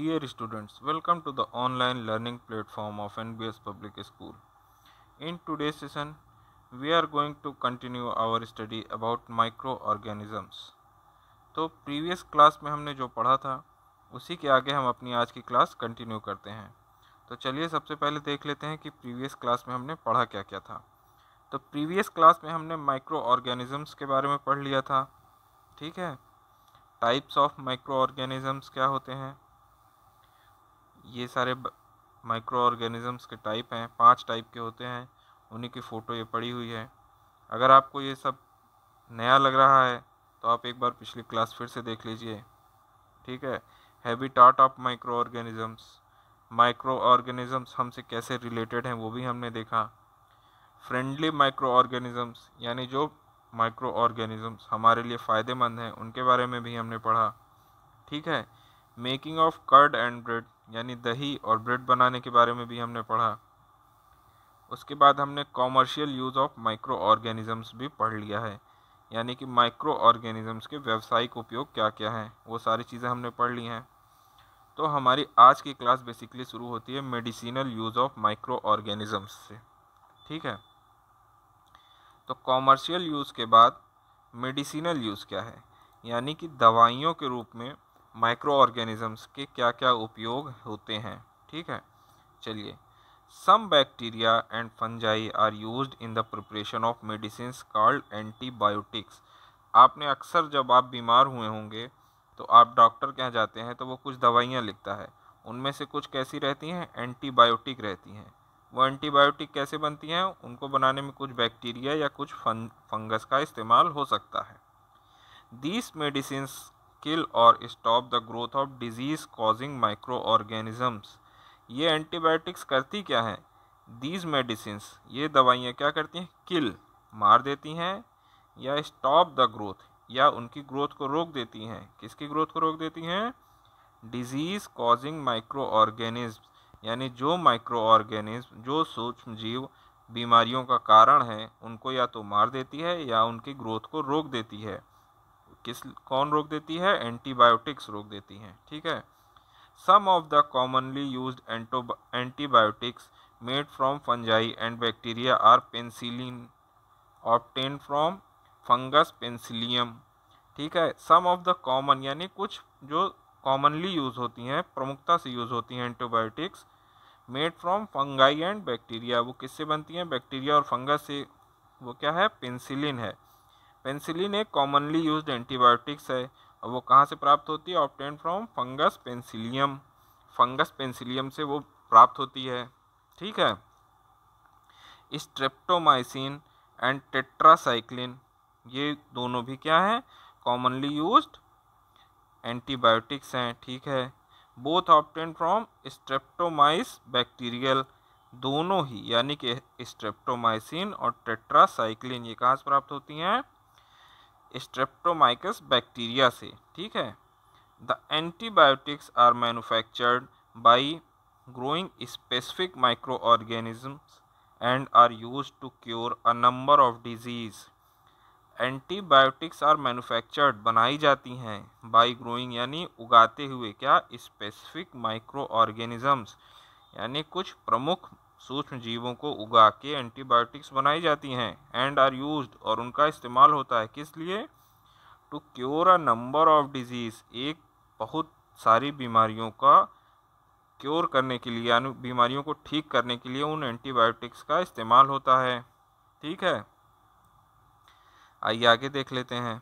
Dear students welcome to the online learning platform of N B S public school in today today's we are going to continue our study about micro organisms तो previous class में हमने जो पढ़ा था उसी के आगे हम अपनी आज की क्लास कंटिन्यू करते हैं तो चलिए सबसे पहले देख लेते हैं कि प्रीवियस क्लास में हमने पढ़ा क्या क्या था तो प्रीवियस क्लास में हमने माइक्रो ऑर्गेनिज़म्स के बारे में पढ़ लिया था ठीक है टाइप्स ऑफ माइक्रो ऑर्गेनिज़म्स क्या होते हैं ये सारे माइक्रो ऑर्गेनिज़म्स के टाइप हैं पांच टाइप के होते हैं उन्हीं की फ़ोटो ये पड़ी हुई है अगर आपको ये सब नया लग रहा है तो आप एक बार पिछली क्लास फिर से देख लीजिए ठीक है habitat of micro organisms micro organisms हमसे कैसे रिलेटेड हैं वो भी हमने देखा फ्रेंडली माइक्रो ऑर्गेनिज़म्स यानी जो माइक्रो ऑर्गेनिज़म्स हमारे लिए फ़ायदेमंद हैं उनके बारे में भी हमने पढ़ा ठीक है making of curd and bread यानी दही और ब्रेड बनाने के बारे में भी हमने पढ़ा उसके बाद हमने commercial use of micro organisms भी पढ़ लिया है यानी कि माइक्रो ऑर्गेनिज़म्स के व्यावसायिक उपयोग क्या क्या हैं वो सारी चीज़ें हमने पढ़ ली हैं तो हमारी आज की क्लास बेसिकली शुरू होती है medicinal use of micro organisms से ठीक है तो कॉमर्शियल यूज़ के बाद मेडिसिनल यूज़ क्या है यानी कि दवाइयों के रूप में माइक्रो ऑर्गेनिजम्स के क्या क्या उपयोग होते हैं ठीक है चलिए some bacteria and fungi are use in the preparation of medicine called antibiotics आपने अक्सर जब आप बीमार हुए होंगे तो आप डॉक्टर के यहाँ जाते हैं तो वो कुछ दवाइयाँ लिखता है उनमें से कुछ कैसी रहती हैं एंटीबायोटिक रहती हैं वो एंटीबायोटिक कैसे बनती हैं उनको बनाने में कुछ बैक्टीरिया या कुछ फंगस का इस्तेमाल हो सकता है दीस मेडिसिन किल और stop the growth of disease causing micro organisms ये एंटीबायोटिक्स करती क्या हैं दीज मेडिसिन ये दवाइयाँ क्या करती हैं किल मार देती हैं या स्टॉप द ग्रोथ या उनकी ग्रोथ को रोक देती हैं किसकी ग्रोथ को रोक देती हैं डिजीज़ कॉजिंग माइक्रो ऑर्गेनिज्म यानी जो माइक्रो ऑर्गेनिज्म जो सूक्ष्म जीव बीमारियों का कारण है उनको या तो मार देती है या उनकी ग्रोथ को रोक देती है किस कौन रोक देती है एंटीबायोटिक्स रोक देती हैं ठीक है some of the commonly use anti antibiotics made from fungi and bacteria are penicillin obtain from fungus penicillium ठीक है सम ऑफ द कॉमन यानी कुछ जो कॉमनली यूज़ होती हैं प्रमुखता से यूज़ होती हैं antibiotics made from fungi and bacteria वो किससे बनती हैं बैक्टीरिया और फंगस से वो क्या है पेंसिलिन है पेंसिलिन एक कॉमनली यूज एंटीबायोटिक्स है और वो कहाँ से प्राप्त होती है obtain from fungus penicillium fungus penicillium से वो प्राप्त होती है ठीक है स्ट्रेप्टोमाइसिन एंड टेट्रासाइक्लिन ये दोनों भी क्या हैं कॉमनली यूज एंटीबायोटिक्स हैं ठीक है both obtain from streptomyces bacterial दोनों ही यानी कि स्ट्रेप्टोमाइसिन और टेट्रासाइक्लिन ये कहाँ से प्राप्त होती हैं स्ट्रेप्टोमाइकस बैक्टीरिया से ठीक है the antibiotics are manufactured by growing specific micro organism and are use to cure a number of disease antibiotics are manufactured बनाई जाती हैं बाई ग्रोइंग यानी उगाते हुए क्या स्पेसिफिक माइक्रो ऑर्गेनिजम्स यानी कुछ प्रमुख सूक्ष्म जीवों को उगा के एंटीबायोटिक्स बनाई जाती हैं एंड आर यूज़ और उनका इस्तेमाल होता है किस लिए to cure a number of disease एक बहुत सारी बीमारियों का क्योर करने के लिए यानी बीमारियों को ठीक करने के लिए उन एंटीबायोटिक्स का इस्तेमाल होता है ठीक है आइए आगे देख लेते हैं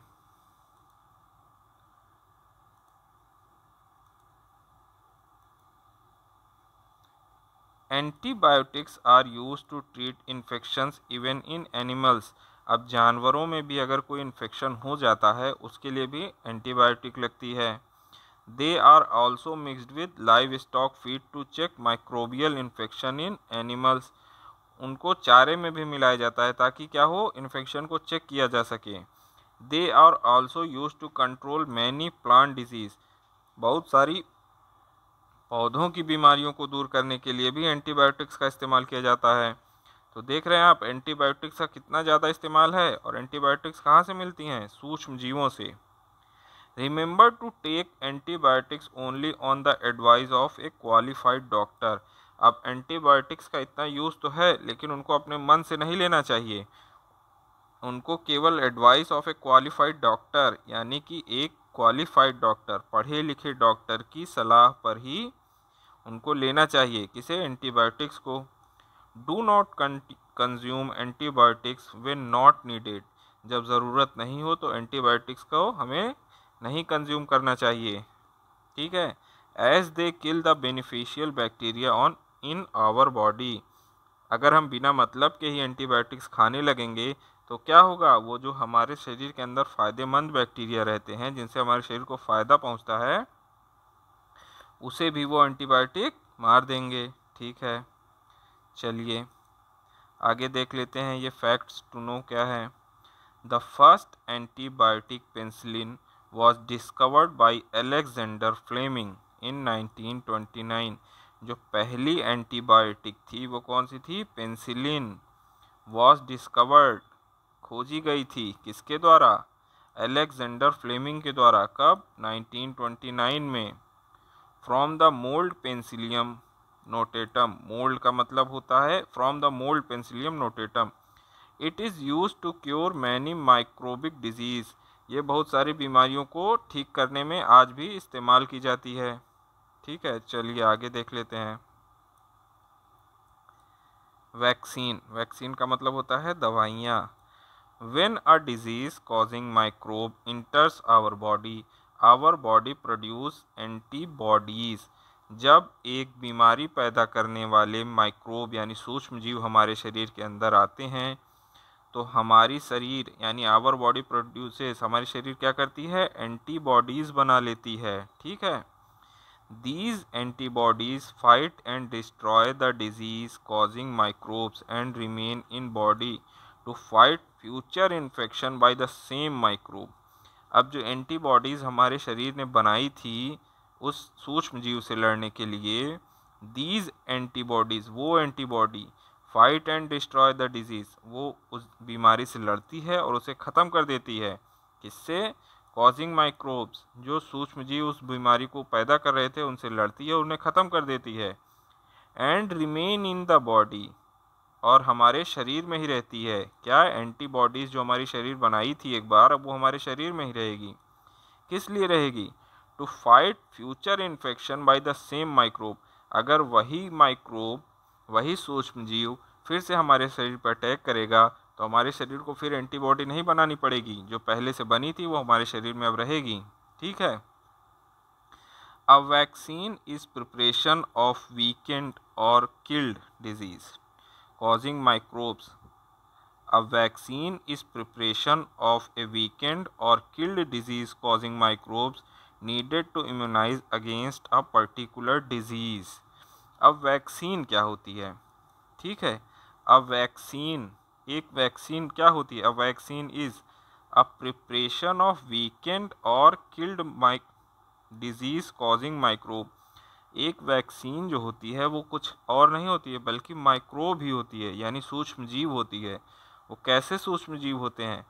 antibiotics are use to treat infections even in animals अब जानवरों में भी अगर कोई इन्फेक्शन हो जाता है उसके लिए भी एंटीबायोटिक लगती है they are also mixed with livestock feed to check microbial infection in animals उनको चारे में भी मिलाया जाता है ताकि क्या हो इन्फेक्शन को चेक किया जा सके they are also use to control many plant disease बहुत सारी पौधों की बीमारियों को दूर करने के लिए भी एंटीबायोटिक्स का इस्तेमाल किया जाता है तो देख रहे हैं आप एंटीबायोटिक्स का कितना ज़्यादा इस्तेमाल है और एंटीबायोटिक्स कहाँ से मिलती हैं सूक्ष्म जीवों से remember to take antibiotics only on the advise of a qualified doctor अब एंटीबायोटिक्स का इतना यूज़ तो है लेकिन उनको अपने मन से नहीं लेना चाहिए उनको केवल advice of a qualified doctor यानी कि एक क्वालिफाइड डॉक्टर पढ़े लिखे डॉक्टर की सलाह पर ही उनको लेना चाहिए किसे एंटीबायोटिक्स को do not consume antibiotics when not needed जब ज़रूरत नहीं हो तो एंटीबायोटिक्स को हमें नहीं कंज्यूम करना चाहिए ठीक है as they kill the beneficial bacteria on in our body अगर हम बिना मतलब के ही एंटीबायोटिक्स खाने लगेंगे तो क्या होगा वो जो हमारे शरीर के अंदर फ़ायदेमंद बैक्टीरिया रहते हैं जिनसे हमारे शरीर को फ़ायदा पहुंचता है उसे भी वो एंटीबायोटिक मार देंगे ठीक है चलिए आगे देख लेते हैं ये फैक्ट्स टू नो क्या है the first antibiotic penicillin was discovered by Alexander Fleming in 1929 जो पहली एंटीबायोटिक थी वो कौन सी थी पेंसिलिन वॉज डिस्कवर्ड खोजी गई थी किसके द्वारा एलेक्जेंडर फ्लेमिंग के द्वारा कब 1929 में from the mould penicillium notatum mould का मतलब होता है from the mould penicillium notatum it is use to cure many microbic disease ये बहुत सारी बीमारियों को ठीक करने में आज भी इस्तेमाल की जाती है ठीक है चलिए आगे देख लेते हैं वैक्सीन वैक्सीन का मतलब होता है दवाइयाँ when a disease causing microbe enters our body our body produce antibodies जब एक बीमारी पैदा करने वाले माइक्रोब यानी सूक्ष्म जीव हमारे शरीर के अंदर आते हैं तो हमारी शरीर यानी आवर बॉडी प्रोड्यूसेस हमारे शरीर क्या करती है एंटीबॉडीज़ बना लेती है ठीक है these antibodies fight and destroy the disease causing microbes and remain in body to fight future infection by the same microbe अब जो एंटीबॉडीज़ हमारे शरीर ने बनाई थी उस सूक्ष्म जीव से लड़ने के लिए दीज एंटीबॉडीज़ वो antibody fight and destroy the disease वो उस बीमारी से लड़ती है और उसे ख़त्म कर देती है किससे कॉजिंग माइक्रोब्स जो सूक्ष्म जीव उस बीमारी को पैदा कर रहे थे उनसे लड़ती है उन्हें ख़त्म कर देती है and remain in the body और हमारे शरीर में ही रहती है क्या एंटीबॉडीज़ जो हमारी शरीर बनाई थी एक बार अब वो हमारे शरीर में ही रहेगी किस लिए रहेगी to fight future infection by the same microbe अगर वही माइक्रोब वही सूक्ष्म जीव फिर से हमारे शरीर पर अटैक करेगा तो हमारे शरीर को फिर एंटीबॉडी नहीं बनानी पड़ेगी जो पहले से बनी थी वो हमारे शरीर में अब रहेगी ठीक है a vaccine is preparation of weakened और killed disease causing microbes. A vaccine is preparation of a weakened or killed disease causing microbes needed to immunize against a particular disease. अब वैक्सीन क्या होती है ठीक है अब वैक्सीन एक vaccine क्या होती है a vaccine is a preparation of weakened or killed disease causing microbe एक वैक्सीन जो होती है वो कुछ और नहीं होती है बल्कि माइक्रोब ही होती है यानी सूक्ष्म जीव होती है वो कैसे सूक्ष्म जीव होते हैं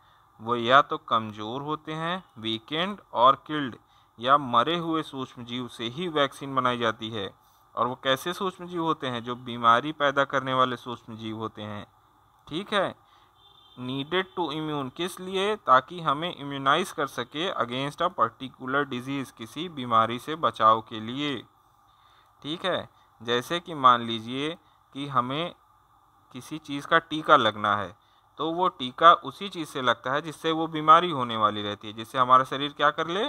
वो या तो कमज़ोर होते हैं वीकेंड और किल्ड या मरे हुए सूक्ष्म जीव से ही वैक्सीन बनाई जाती है और वो कैसे सूक्ष्म जीव होते हैं जो बीमारी पैदा करने वाले सूक्ष्म जीव होते हैं ठीक है नीडेड टू इम्यून किस लिए ताकि हमें इम्यूनाइज कर सके अगेंस्ट अ पर्टिकुलर डिजीज़ किसी बीमारी से बचाव के लिए ठीक है जैसे कि मान लीजिए कि हमें किसी चीज़ का टीका लगना है तो वो टीका उसी चीज़ से लगता है जिससे वो बीमारी होने वाली रहती है जिससे हमारा शरीर क्या कर ले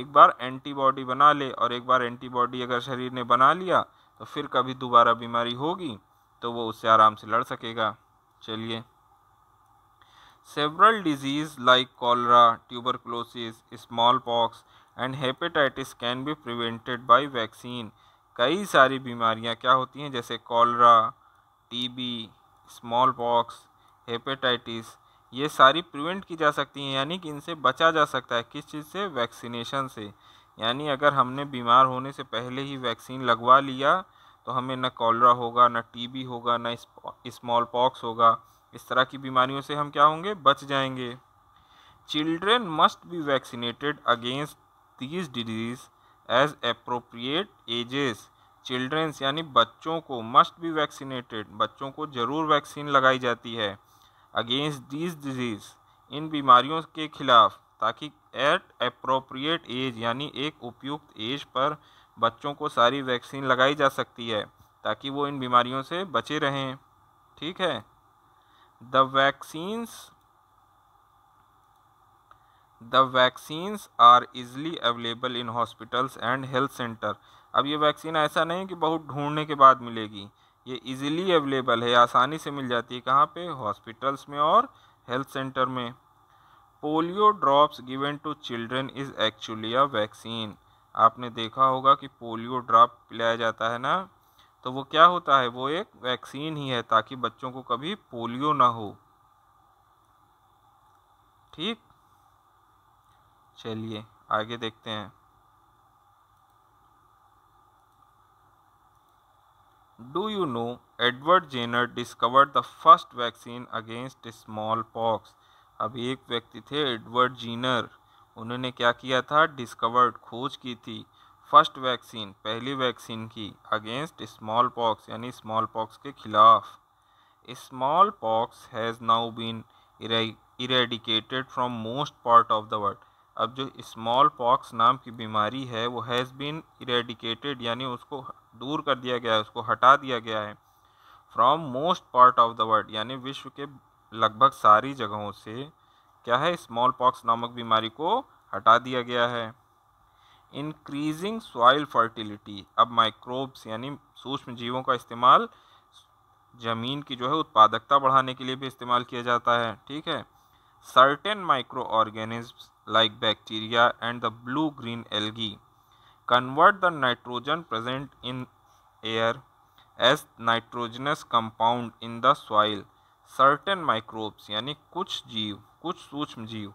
एक बार एंटीबॉडी बना ले और एक बार एंटीबॉडी अगर शरीर ने बना लिया तो फिर कभी दोबारा बीमारी होगी तो वो उससे आराम से लड़ सकेगा चलिए several disease like cholera tuberculosis smallpox and hepatitis can be prevented by vaccine कई सारी बीमारियां क्या होती हैं जैसे cholera TB smallpox hepatitis ये सारी प्रिवेंट की जा सकती हैं यानी कि इनसे बचा जा सकता है किस चीज़ से वैक्सीनेशन से यानी अगर हमने बीमार होने से पहले ही वैक्सीन लगवा लिया तो हमें न कॉलरा होगा न टीबी होगा ना स्मॉल पॉक्स होगा इस तरह की बीमारियों से हम क्या होंगे बच जाएंगे children must be vaccinated against these disease as appropriate ages childrens यानी बच्चों को मस्ट बी वैक्सीनेटेड बच्चों को ज़रूर वैक्सीन लगाई जाती है अगेंस्ट दिस डिजीज़ इन बीमारियों के खिलाफ ताकि एट अप्रोप्रिएट एज यानी एक उपयुक्त एज पर बच्चों को सारी वैक्सीन लगाई जा सकती है ताकि वो इन बीमारियों से बचे रहें ठीक है the vaccines the vaccines are easily available in hospitals and health centre अब ये वैक्सीन ऐसा नहीं कि बहुत ढूंढने के बाद मिलेगी ये इजीली अवेलेबल है आसानी से मिल जाती है कहाँ पे हॉस्पिटल्स में और हेल्थ सेंटर में polio drops given to children is actually a vaccine आपने देखा होगा कि पोलियो ड्रॉप पिलाया जाता है ना तो वो क्या होता है वो एक वैक्सीन ही है ताकि बच्चों को कभी पोलियो ना हो ठीक चलिए आगे देखते हैं do you know Edward Jenner Jenner the first vaccine against smallpox अब एक व्यक्ति थे एडवर्ड जीनर उन्होंने क्या किया था डिस्कवर्ड खोज की थी फर्स्ट वैक्सीन पहली वैक्सीन की अगेंस्ट स्मॉल पॉक्स यानी स्मॉल पॉक्स के खिलाफ smallpox has now been eradicated from most part of the world अब जो स्मॉल पॉक्स नाम की बीमारी है वो हैज़ बीन इरेडिकेटेड यानी उसको दूर कर दिया गया है उसको हटा दिया गया है from most part of the world यानी विश्व के लगभग सारी जगहों से क्या है स्मॉल पॉक्स नामक बीमारी को हटा दिया गया है इंक्रीजिंग सॉइल फर्टिलिटी अब माइक्रोब्स यानी सूक्ष्म जीवों का इस्तेमाल ज़मीन की जो है उत्पादकता बढ़ाने के लिए भी इस्तेमाल किया जाता है ठीक है certain micro organism like bacteria and the blue-green algae convert the nitrogen present in air as nitrogenous compound in the soil certain microbes यानी कुछ जीव कुछ सूक्ष्म जीव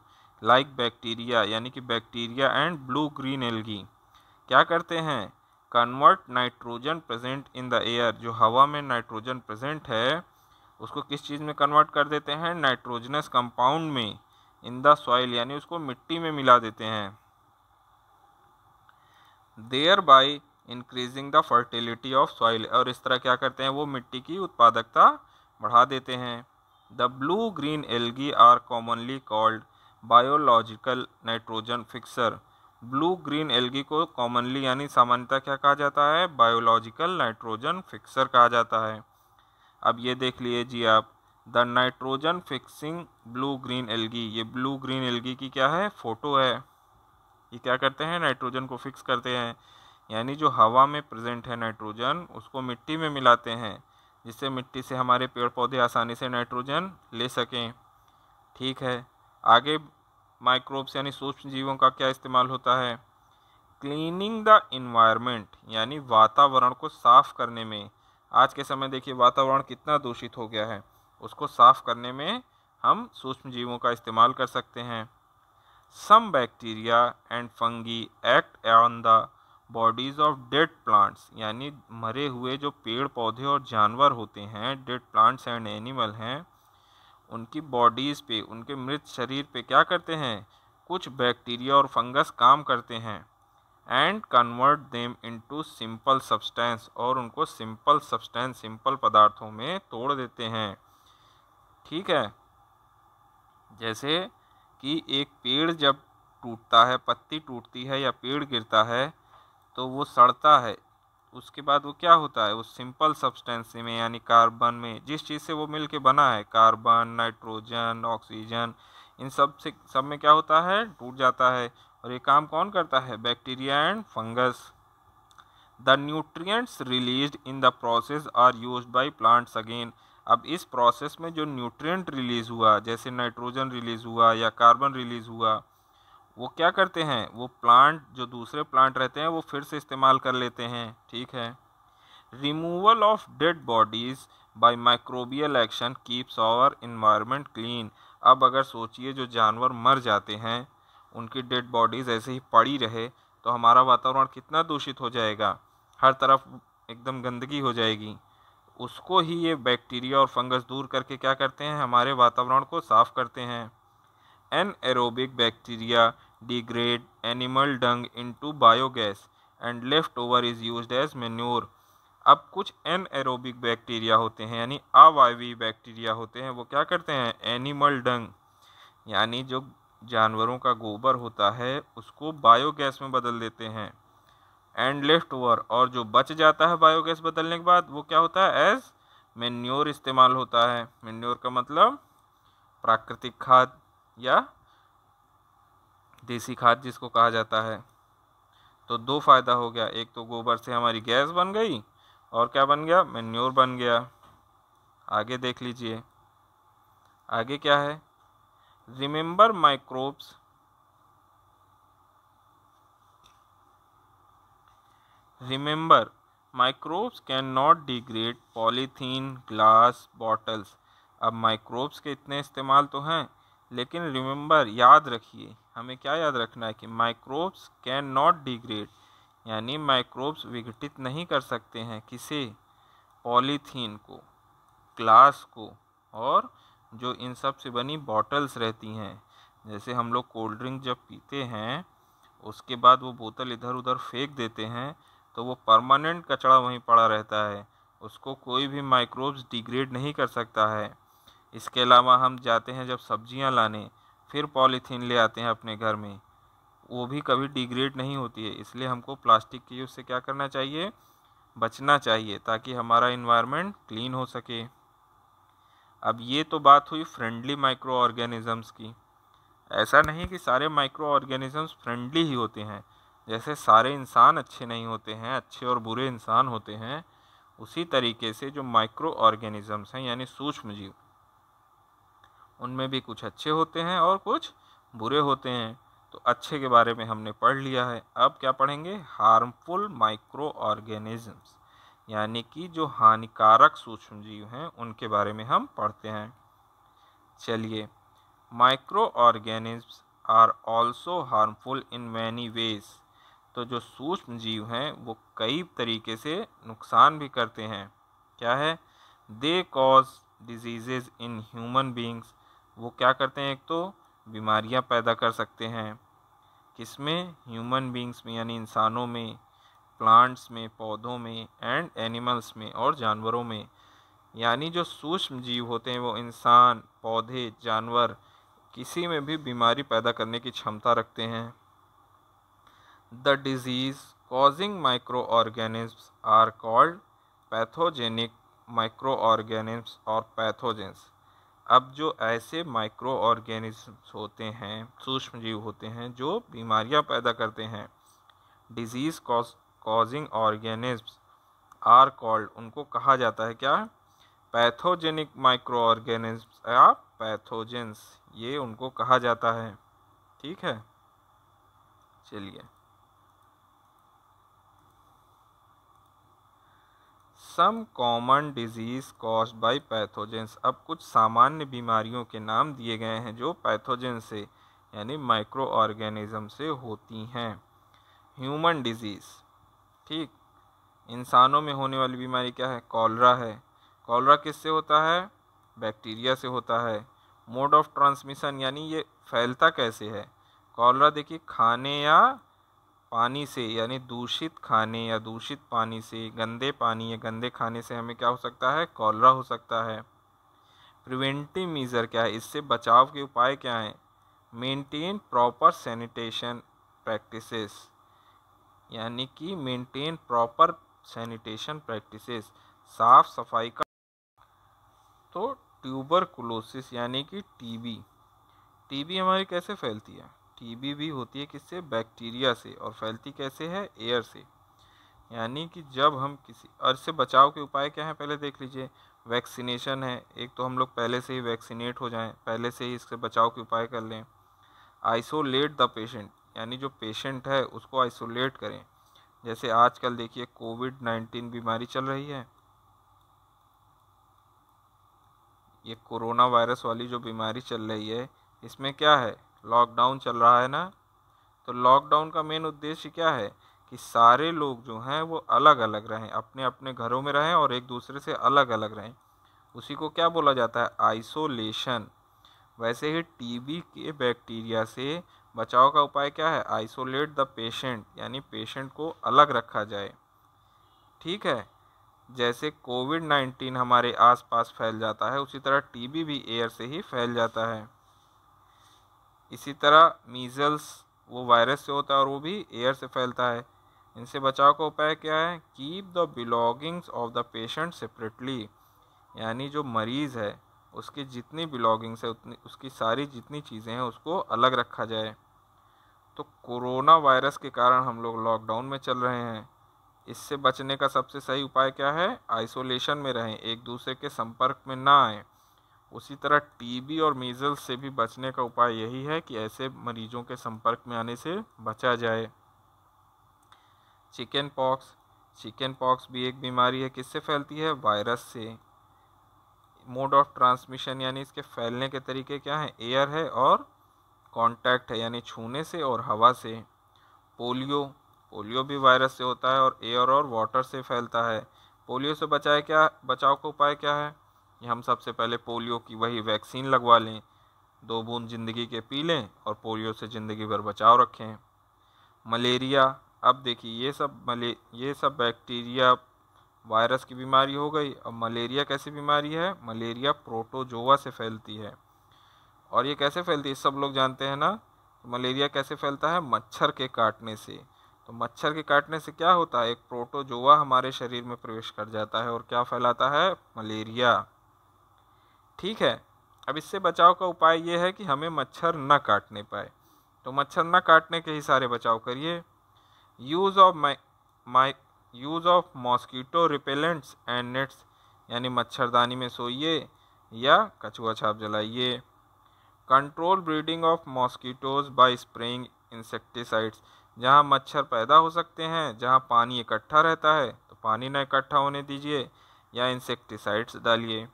लाइक बैक्टीरिया यानी कि bacteria and blue green algae क्या करते हैं convert nitrogen present in the air जो हवा में नाइट्रोजन प्रेजेंट है उसको किस चीज़ में कन्वर्ट कर देते हैं नाइट्रोजनस कंपाउंड में इन द सॉइल यानी उसको मिट्टी में मिला देते हैं thereby increasing the fertility of soil और इस तरह क्या करते हैं वो मिट्टी की उत्पादकता बढ़ा देते हैं the blue green algae are commonly called biological nitrogen fixer blue green algae को कॉमनली यानी सामान्यतः क्या कहा जाता है बायोलॉजिकल नाइट्रोजन फिक्सर कहा जाता है अब ये देख लीजिए जी आप the nitrogen fixing blue green algae ये ब्लू ग्रीन एलगी की क्या है फ़ोटो है ये क्या करते हैं नाइट्रोजन को फिक्स करते हैं यानी जो हवा में प्रेजेंट है नाइट्रोजन उसको मिट्टी में मिलाते हैं जिससे मिट्टी से हमारे पेड़ पौधे आसानी से नाइट्रोजन ले सकें ठीक है आगे माइक्रोब्स यानी सूक्ष्म जीवों का क्या इस्तेमाल होता है क्लीनिंग द इन्वायरमेंट यानी वातावरण को साफ़ करने में आज के समय देखिए वातावरण कितना दूषित हो गया है उसको साफ़ करने में हम सूक्ष्म जीवों का इस्तेमाल कर सकते हैं some bacteria and fungi act on the bodies of dead plants यानी मरे हुए जो पेड़ पौधे और जानवर होते हैं डेड प्लांट्स एंड एनिमल हैं उनकी बॉडीज़ पे उनके मृत शरीर पे क्या करते हैं कुछ बैक्टीरिया और फंगस काम करते हैं and convert them into simple substance और उनको सिंपल सब्सटेंस सिंपल पदार्थों में तोड़ देते हैं ठीक है जैसे कि एक पेड़ जब टूटता है पत्ती टूटती है या पेड़ गिरता है तो वो सड़ता है उसके बाद वो क्या होता है वो सिंपल सब्सटेंस में यानी कार्बन में जिस चीज़ से वो मिल के बना है कार्बन नाइट्रोजन ऑक्सीजन इन सब से सब में क्या होता है टूट जाता है और ये काम कौन करता है bacteria and fungus the nutrients release in the process are use by plants again अब इस प्रोसेस में जो न्यूट्रिएंट रिलीज़ हुआ जैसे नाइट्रोजन रिलीज़ हुआ या कार्बन रिलीज़ हुआ वो क्या करते हैं वो प्लांट जो दूसरे प्लांट रहते हैं वो फिर से इस्तेमाल कर लेते हैं ठीक है removal of dead bodies by microbial action keeps our environment clean अब अगर सोचिए जो जानवर मर जाते हैं उनकी डेड बॉडीज़ ऐसे ही पड़ी रहे तो हमारा वातावरण कितना दूषित हो जाएगा हर तरफ एकदम गंदगी हो जाएगी उसको ही ये बैक्टीरिया और फंगस दूर करके क्या करते हैं हमारे वातावरण को साफ़ करते हैं anaerobic bacteria degrade animal dung into biogas and leftover is use as manure अब कुछ एन एरोबिक बैक्टीरिया होते हैं यानी अवायवी बैक्टीरिया होते हैं वो क्या करते हैं एनिमल डंग यानी जो जानवरों का गोबर होता है उसको बायोगैस में बदल देते हैं एंड लेफ्ट ओवर और जो बच जाता है बायोगैस बदलने के बाद वो क्या होता है एज मेन्योर इस्तेमाल होता है मेन्योर का मतलब प्राकृतिक खाद या देसी खाद जिसको कहा जाता है तो दो फायदा हो गया एक तो गोबर से हमारी गैस बन गई और क्या बन गया मेन्योर बन गया आगे देख लीजिए आगे क्या है remember microbes microbes cannot degrade polythene glass bottles अब माइक्रोब्स के इतने इस्तेमाल तो हैं लेकिन रिमेंबर याद रखिए हमें क्या याद रखना है कि माइक्रोब्स कैन नॉट डिग्रेड यानी माइक्रोब्स विघटित नहीं कर सकते हैं किसे पॉलीथीन को ग्लास को और जो इन सब से बनी बॉटल्स रहती हैं जैसे हम लोग कोल्ड ड्रिंक जब पीते हैं उसके बाद वो बोतल इधर उधर फेंक देते हैं तो वो परमानेंट कचड़ा वहीं पड़ा रहता है उसको कोई भी माइक्रोब्स डिग्रेड नहीं कर सकता है इसके अलावा हम जाते हैं जब सब्जियां लाने फिर पॉलीथीन ले आते हैं अपने घर में वो भी कभी डिग्रेड नहीं होती है इसलिए हमको प्लास्टिक के यूज़ से क्या करना चाहिए बचना चाहिए ताकि हमारा इन्वायरमेंट क्लीन हो सके अब ये तो बात हुई फ्रेंडली माइक्रो ऑर्गेनिज़म्स की ऐसा नहीं कि सारे माइक्रो ऑर्गेनिज़म्स फ्रेंडली ही होते हैं जैसे सारे इंसान अच्छे नहीं होते हैं अच्छे और बुरे इंसान होते हैं उसी तरीके से जो माइक्रो ऑर्गेनिज़म्स हैं यानी सूक्ष्म जीव उनमें भी कुछ अच्छे होते हैं और कुछ बुरे होते हैं तो अच्छे के बारे में हमने पढ़ लिया है अब क्या पढ़ेंगे हार्मफुल माइक्रो ऑर्गेनिज़म्स यानी कि जो हानिकारक सूक्ष्म जीव हैं उनके बारे में हम पढ़ते हैं चलिए micro organism are also harmful in many ways तो जो सूक्ष्म जीव हैं वो कई तरीके से नुकसान भी करते हैं क्या है they cause diseases in human beings वो क्या करते हैं एक तो बीमारियां पैदा कर सकते हैं किसमें ह्यूमन बींग्स में यानी इंसानों में प्लांट्स में पौधों में एंड एनिमल्स में और जानवरों में यानी जो सूक्ष्म जीव होते हैं वो इंसान पौधे जानवर किसी में भी बीमारी पैदा करने की क्षमता रखते हैं The disease causing microorganisms are called pathogenic microorganisms और pathogens. अब जो ऐसे माइक्रो ऑर्गेनिज्म होते हैं सूक्ष्म जीव होते हैं जो बीमारियां पैदा करते हैं disease causing organism are called उनको कहा जाता है क्या पैथोजेनिक माइक्रो ऑर्गेनिज्म या पैथोजेंस ये उनको कहा जाता है ठीक है चलिए some common disease cause by pathogens अब कुछ सामान्य बीमारियों के नाम दिए गए हैं जो पैथोजेंस से यानी माइक्रो ऑर्गेनिज़म से होती हैं ह्यूमन डिजीज़ ठीक इंसानों में होने वाली बीमारी क्या है कॉलरा है कॉलरा किससे होता है बैक्टीरिया से होता है मोड ऑफ ट्रांसमिशन यानी ये फैलता कैसे है कॉलरा देखिए खाने या पानी से यानी दूषित खाने या दूषित पानी से गंदे पानी या गंदे खाने से हमें क्या हो सकता है कॉलरा हो सकता है प्रिवेंटिव मीज़र क्या है इससे बचाव के उपाय क्या हैं मेंटेन प्रॉपर सैनिटेशन प्रैक्टिसेस यानी कि मेंटेन प्रॉपर सैनिटेशन प्रैक्टिसेस साफ सफाई का तो ट्यूबर यानी कि टीबी टीबी हमारी कैसे फैलती है टीबी भी होती है किससे बैक्टीरिया से और फैलती कैसे है एयर से यानी कि जब हम किसी और से बचाव के उपाय क्या हैं पहले देख लीजिए वैक्सीनेशन है एक तो हम लोग पहले से ही वैक्सीनेट हो जाएं पहले से ही इससे बचाव के उपाय कर लें आइसोलेट द पेशेंट यानी जो पेशेंट है उसको आइसोलेट करें जैसे आजकल देखिए कोविड नाइन्टीन बीमारी चल रही है ये कोरोना वायरस वाली जो बीमारी चल रही है इसमें क्या है लॉकडाउन चल रहा है ना तो लॉकडाउन का मेन उद्देश्य क्या है कि सारे लोग जो हैं वो अलग अलग रहें अपने अपने घरों में रहें और एक दूसरे से अलग अलग रहें उसी को क्या बोला जाता है आइसोलेशन वैसे ही टीबी के बैक्टीरिया से बचाव का उपाय क्या है आइसोलेट द पेशेंट यानी पेशेंट को अलग रखा जाए ठीक है जैसे कोविड नाइन्टीन हमारे आसपास फैल जाता है उसी तरह टीबी भी एयर से ही फैल जाता है इसी तरह मीज़ल्स वो वायरस से होता है और वो भी एयर से फैलता है इनसे बचाव का उपाय क्या है keep the belongings of the patient separately यानी जो मरीज़ है उसकी जितनी बिलोंगिंग्स है उतनी उसकी सारी जितनी चीज़ें हैं उसको अलग रखा जाए तो कोरोना वायरस के कारण हम लोग लॉकडाउन में चल रहे हैं इससे बचने का सबसे सही उपाय क्या है आइसोलेशन में रहें एक दूसरे के संपर्क में ना आएँ उसी तरह टीबी और मीजल से भी बचने का उपाय यही है कि ऐसे मरीजों के संपर्क में आने से बचा जाए चिकन पॉक्स चिकन पॉक्स भी एक बीमारी है किससे फैलती है वायरस से मोड ऑफ ट्रांसमिशन यानी इसके फैलने के तरीके क्या हैं एयर है और कांटेक्ट है यानी छूने से और हवा से पोलियो पोलियो भी वायरस से होता है और एयर और वाटर से फैलता है पोलियो से बचाए क्या बचाव का उपाय क्या है कि हम सबसे पहले पोलियो की वही वैक्सीन लगवा लें दो बूंद ज़िंदगी के पी लें और पोलियो से ज़िंदगी भर बचाव रखें मलेरिया अब देखिए ये सब मले ये सब बैक्टीरिया वायरस की बीमारी हो गई अब मलेरिया कैसी बीमारी है मलेरिया प्रोटोजोवा से फैलती है और ये कैसे फैलती है सब लोग जानते हैं ना तो मलेरिया कैसे फैलता है मच्छर के काटने से तो मच्छर के काटने से क्या होता है एक प्रोटोजोवा हमारे शरीर में प्रवेश कर जाता है और क्या फैलाता है मलेरिया ठीक है अब इससे बचाव का उपाय ये है कि हमें मच्छर न काटने पाए तो मच्छर न काटने के ही सारे बचाव करिए use of my use of mosquito repellents and nets यानी मच्छरदानी में सोइए या कछुआ छाप जलाइए control breeding of mosquitoes by spraying insecticides जहाँ मच्छर पैदा हो सकते हैं जहाँ पानी इकट्ठा रहता है तो पानी न इकट्ठा होने दीजिए या इंसेक्टिसाइड्स डालिए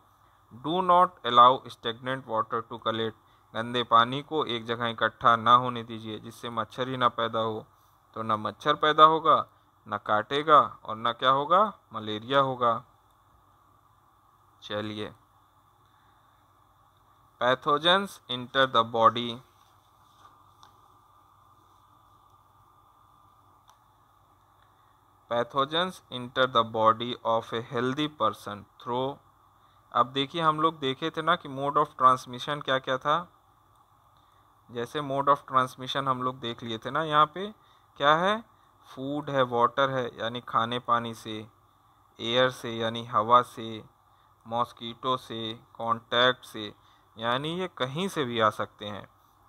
do not allow stagnant water to collect गंदे पानी को एक जगह इकट्ठा ना होने दीजिए जिससे मच्छर ही ना पैदा हो तो ना मच्छर पैदा होगा ना काटेगा और ना क्या होगा मलेरिया होगा चलिए pathogens enter the body pathogens enter the body of a healthy person through अब देखिए हम लोग देखे थे ना कि मोड ऑफ ट्रांसमिशन क्या क्या था जैसे मोड ऑफ ट्रांसमिशन हम लोग देख लिए थे ना यहाँ पे क्या है फूड है वाटर है यानी खाने पानी से एयर से यानी हवा से मॉस्कीटो से कॉन्टैक्ट से यानी ये कहीं से भी आ सकते हैं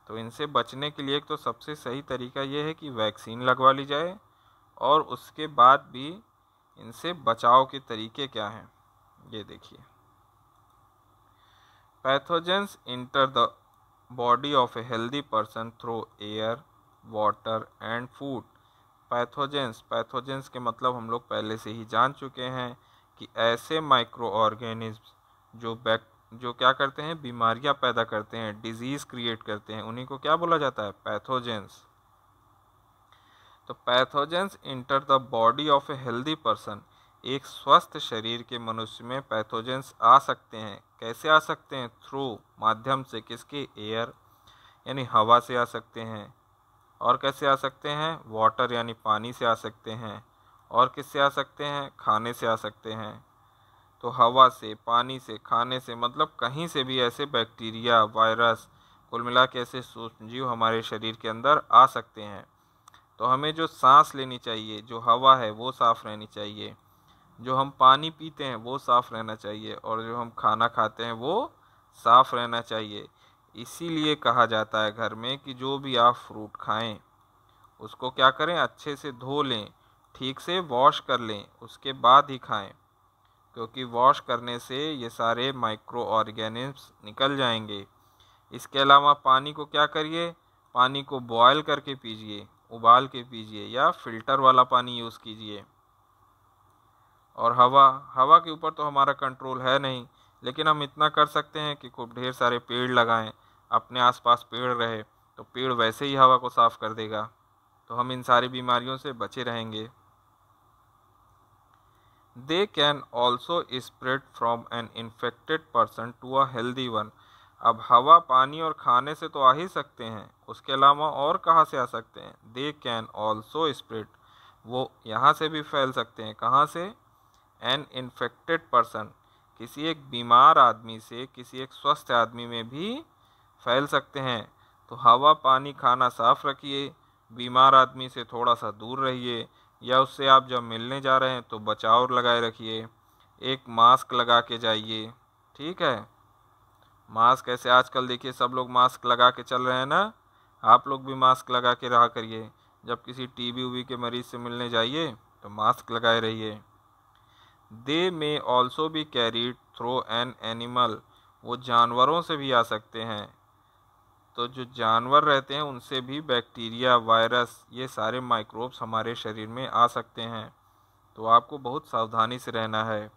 तो इनसे बचने के लिए तो सबसे सही तरीका ये है कि वैक्सीन लगवा ली जाए और उसके बाद भी इनसे बचाव के तरीके क्या हैं ये देखिए pathogens enter the body of a healthy person through air water and food pathogens pathogens के मतलब हम लोग पहले से ही जान चुके हैं कि ऐसे माइक्रो ऑर्गेनिज्म जो बैक जो क्या करते हैं बीमारियां पैदा करते हैं डिजीज़ क्रिएट करते हैं उन्हीं को क्या बोला जाता है पैथोजेंस तो pathogens enter the body of a healthy person एक स्वस्थ शरीर के मनुष्य में पैथोजेंस आ सकते हैं कैसे आ सकते हैं थ्रू माध्यम से किसके एयर यानी हवा से आ सकते हैं और कैसे आ सकते हैं वाटर यानी पानी से आ सकते हैं और किससे आ सकते हैं खाने से आ सकते हैं तो हवा से पानी से खाने से मतलब कहीं से भी ऐसे बैक्टीरिया वायरस कुल मिला के ऐसे सूक्ष्म जीव हमारे शरीर के अंदर आ सकते हैं तो हमें जो सांस लेनी चाहिए जो हवा है वो साफ़ रहनी चाहिए जो हम पानी पीते हैं वो साफ़ रहना चाहिए और जो हम खाना खाते हैं वो साफ़ रहना चाहिए इसीलिए कहा जाता है घर में कि जो भी आप फ्रूट खाएं उसको क्या करें अच्छे से धो लें ठीक से वॉश कर लें उसके बाद ही खाएं क्योंकि वॉश करने से ये सारे माइक्रो ऑर्गेनिम्स निकल जाएंगे इसके अलावा पानी को क्या करिए पानी को बॉयल करके पीजिए उबाल के पीजिए या फिल्टर वाला पानी यूज़ कीजिए और हवा हवा के ऊपर तो हमारा कंट्रोल है नहीं लेकिन हम इतना कर सकते हैं कि खूब ढेर सारे पेड़ लगाएं अपने आसपास पेड़ रहे तो पेड़ वैसे ही हवा को साफ़ कर देगा तो हम इन सारी बीमारियों से बचे रहेंगे they can also spread from an infected person to a healthy one अब हवा पानी और खाने से तो आ ही सकते हैं उसके अलावा और कहाँ से आ सकते हैं दे कैन ऑल्सो स्प्रेड वो यहाँ से भी फैल सकते हैं कहाँ से एन इन्फेक्टेड पर्सन किसी एक बीमार आदमी से किसी एक स्वस्थ आदमी में भी फैल सकते हैं तो हवा पानी खाना साफ रखिए बीमार आदमी से थोड़ा सा दूर रहिए या उससे आप जब मिलने जा रहे हैं तो बचाव लगाए रखिए एक मास्क लगा के जाइए ठीक है मास्क ऐसे आजकल देखिए सब लोग मास्क लगा के चल रहे हैं ना आप लोग भी मास्क लगा के रहा करिए जब किसी टीबी वी के मरीज़ से मिलने जाइए तो मास्क लगाए रहिए दे मे ऑल्सो भी कैरीड थ्रो एन एनिमल वो जानवरों से भी आ सकते हैं तो जो जानवर रहते हैं उनसे भी बैक्टीरिया वायरस ये सारे माइक्रोब्स हमारे शरीर में आ सकते हैं तो आपको बहुत सावधानी से रहना है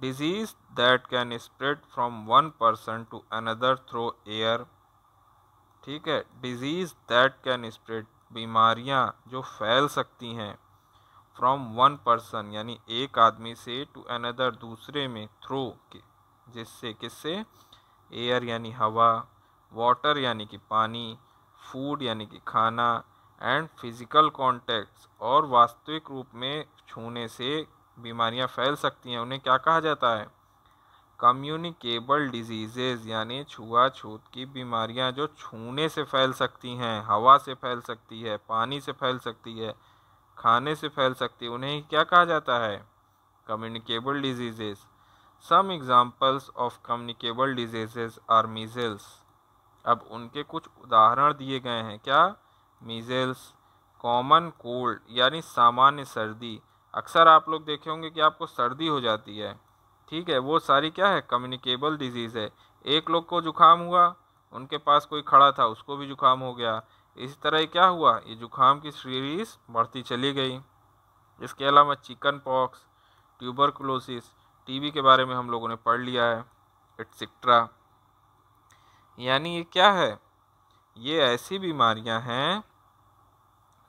disease that can spread from one person to another through air ठीक है डिजीज़ दैट कैन स्प्रेड बीमारियां जो फैल सकती हैं फ्रॉम वन पर्सन यानी एक आदमी से टू अनदर दूसरे में थ्रो के जिससे किससे एयर यानी हवा वाटर यानी कि पानी फूड यानी कि खाना एंड फिज़िकल कॉन्टैक्ट्स और वास्तविक रूप में छूने से बीमारियां फैल सकती हैं उन्हें क्या कहा जाता है कम्युनिकेबल डिजीज़ेज यानी छुआछूत की बीमारियां जो छूने से फैल सकती हैं हवा से फैल सकती है पानी से फैल सकती है खाने से फैल सकती है उन्हें क्या कहा जाता है communicable diseases some examples of communicable diseases are measles अब उनके कुछ उदाहरण दिए गए हैं क्या मीज़ल्स कॉमन कोल्ड यानी सामान्य सर्दी अक्सर आप लोग देखे होंगे कि आपको सर्दी हो जाती है ठीक है वो सारी क्या है कम्युनिकेबल डिजीज़ है एक लोग को जुकाम हुआ उनके पास कोई खड़ा था उसको भी जुकाम हो गया इसी तरह क्या हुआ ये जुखाम की सीरीज बढ़ती चली गई इसके अलावा चिकन पॉक्स ट्यूबरकुलोसिस टीबी के बारे में हम लोगों ने पढ़ लिया है एट्सट्रा यानी ये क्या है ये ऐसी बीमारियां हैं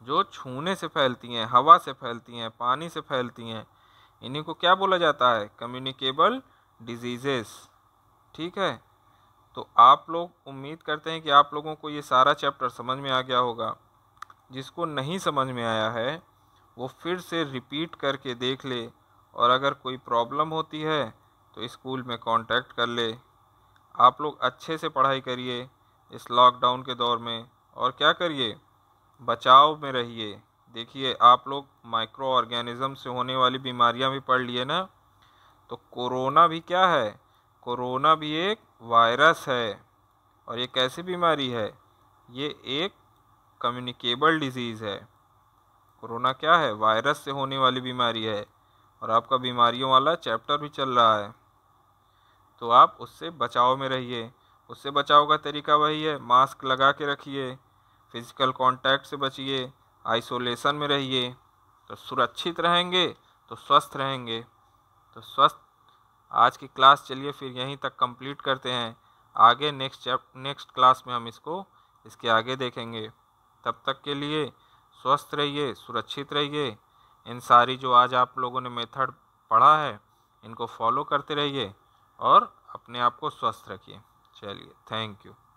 जो छूने से फैलती हैं हवा से फैलती हैं पानी से फैलती हैं इन्हीं को क्या बोला जाता है कम्युनिकेबल डिजीजेस ठीक है तो आप लोग उम्मीद करते हैं कि आप लोगों को ये सारा चैप्टर समझ में आ गया होगा जिसको नहीं समझ में आया है वो फिर से रिपीट करके देख ले और अगर कोई प्रॉब्लम होती है तो स्कूल में कांटेक्ट कर ले आप लोग अच्छे से पढ़ाई करिए इस लॉकडाउन के दौर में और क्या करिए बचाव में रहिए देखिए आप लोग माइक्रो ऑर्गेनिज़म से होने वाली बीमारियां भी पढ़ लिए ना तो कोरोना भी क्या है कोरोना भी एक वायरस है और ये कैसी बीमारी है ये एक कम्युनिकेबल डिजीज़ है कोरोना क्या है वायरस से होने वाली बीमारी है और आपका बीमारियों वाला चैप्टर भी चल रहा है तो आप उससे बचाव में रहिए उससे बचाव का तरीका वही है मास्क लगा के रखिए फिज़िकल कांटेक्ट से बचिए आइसोलेशन में रहिए तो सुरक्षित रहेंगे तो स्वस्थ रहेंगे तो स्वस्थ आज की क्लास चलिए फिर यहीं तक कंप्लीट करते हैं आगे नेक्स्ट नेक्स्ट क्लास में हम इसको इसके आगे देखेंगे तब तक के लिए स्वस्थ रहिए सुरक्षित रहिए इन सारी जो आज आप लोगों ने मेथड पढ़ा है इनको फॉलो करते रहिए और अपने आप को स्वस्थ रखिए चलिए थैंक यू